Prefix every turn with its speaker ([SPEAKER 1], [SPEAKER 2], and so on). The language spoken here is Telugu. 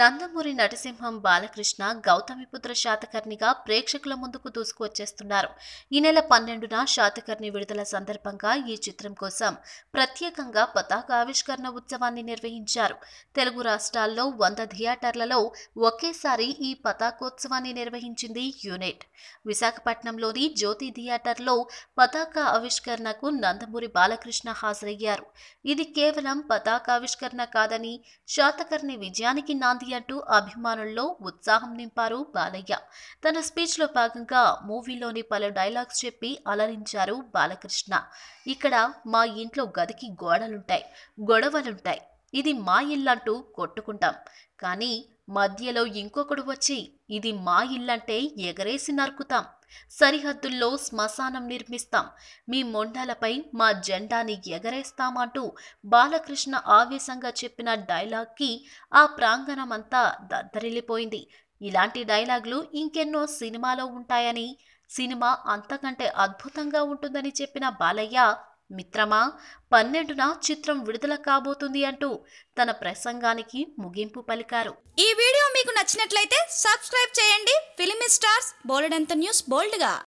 [SPEAKER 1] నందమూరి నటసింహం బాలకృష్ణ గౌతమిపుత్ర శాతకర్ణిగా ప్రేక్షకుల ముందుకు దూసుకువచ్చేస్తున్నారు ఈ నెల పన్నెండున శాతకర్ణి విడుదల సందర్భంగా ఈ చిత్రం కోసం ప్రత్యేకంగా పతాక ఆవిష్కరణ ఉత్సవాన్ని నిర్వహించారు తెలుగు రాష్ట్రాల్లో వంద థియేటర్లలో ఒకేసారి ఈ పతాకోత్సవాన్ని నిర్వహించింది యూనిట్ విశాఖపట్నంలోని జ్యోతి థియేటర్లో పతాక ఆవిష్కరణకు నందమూరి బాలకృష్ణ హాజరయ్యారు ఇది కేవలం పతాకావిష్కరణ కాదని శాతకర్ణి విజయానికి నాంది బాగుంది అంటూ అభిమానుల్లో ఉత్సాహం నింపారు బాలయ్య తన స్పీచ్లో భాగంగా మూవీలోని పలు డైలాగ్స్ చెప్పి అలరించారు బాలకృష్ణ ఇక్కడ మా ఇంట్లో గదికి గోడలుంటాయి గొడవలుంటాయి ఇది మా ఇల్లంటూ కొట్టుకుంటాం కానీ మధ్యలో ఇంకొకడు వచ్చి ఇది మా ఇల్లంటే ఎగరేసి నరుకుతాం సరిహద్దుల్లో శ్మశానం నిర్మిస్తాం మీ మొండాలపై మా జెండాని ఎగరేస్తామంటూ బాలకృష్ణ ఆవేశంగా చెప్పిన డైలాగ్కి ఆ ప్రాంగణమంతా దద్దరిల్లిపోయింది ఇలాంటి డైలాగులు ఇంకెన్నో సినిమాలో ఉంటాయని సినిమా అంతకంటే అద్భుతంగా ఉంటుందని చెప్పిన బాలయ్య మిత్రమా పన్నెండున చిత్రం విడుదల కాబోతుంది అంటూ తన ప్రసంగానికి ముగింపు పలికారు
[SPEAKER 2] ఈ వీడియో మీకు నచ్చినట్లయితే సబ్స్క్రైబ్ చేయండి ఫిలిం స్టార్స్ బోల్డ్ అంత న్యూస్ బోల్డ్గా